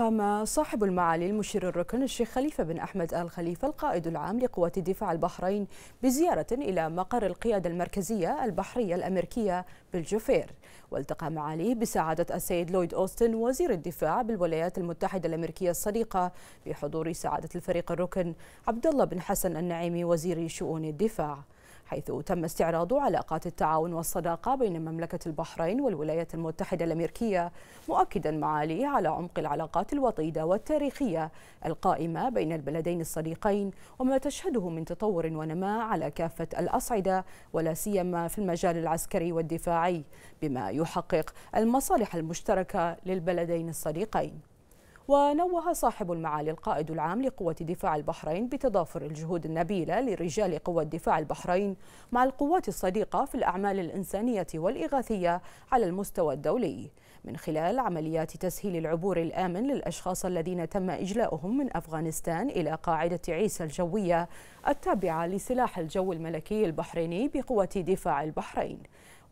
قام صاحب المعالي المشير الركن الشيخ خليفة بن أحمد آل خليفة القائد العام لقوات دفاع البحرين بزيارة إلى مقر القيادة المركزية البحرية الأمريكية بالجفير والتقى معاليه بسعادة السيد لويد أوستن وزير الدفاع بالولايات المتحدة الأمريكية الصديقة بحضور سعادة الفريق الركن عبد الله بن حسن النعيمي وزير شؤون الدفاع حيث تم استعراض علاقات التعاون والصداقة بين مملكة البحرين والولايات المتحدة الأمريكية مؤكدا معاليه على عمق العلاقات الوطيدة والتاريخية القائمة بين البلدين الصديقين وما تشهده من تطور ونماء على كافة الأصعدة ولا سيما في المجال العسكري والدفاعي بما يحقق المصالح المشتركة للبلدين الصديقين ونوه صاحب المعالي القائد العام لقوة دفاع البحرين بتضافر الجهود النبيلة لرجال قوة دفاع البحرين مع القوات الصديقة في الأعمال الإنسانية والإغاثية على المستوى الدولي من خلال عمليات تسهيل العبور الآمن للأشخاص الذين تم إجلاؤهم من أفغانستان إلى قاعدة عيسى الجوية التابعة لسلاح الجو الملكي البحريني بقوة دفاع البحرين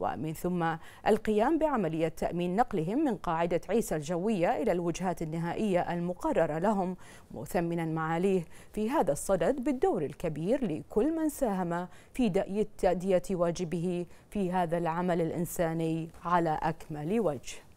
ومن ثم القيام بعملية تأمين نقلهم من قاعدة عيسى الجوية إلى الوجهات النهائية المقررة لهم مثمنا معاليه في هذا الصدد بالدور الكبير لكل من ساهم في دأي تأدية واجبه في هذا العمل الإنساني على أكمل وجه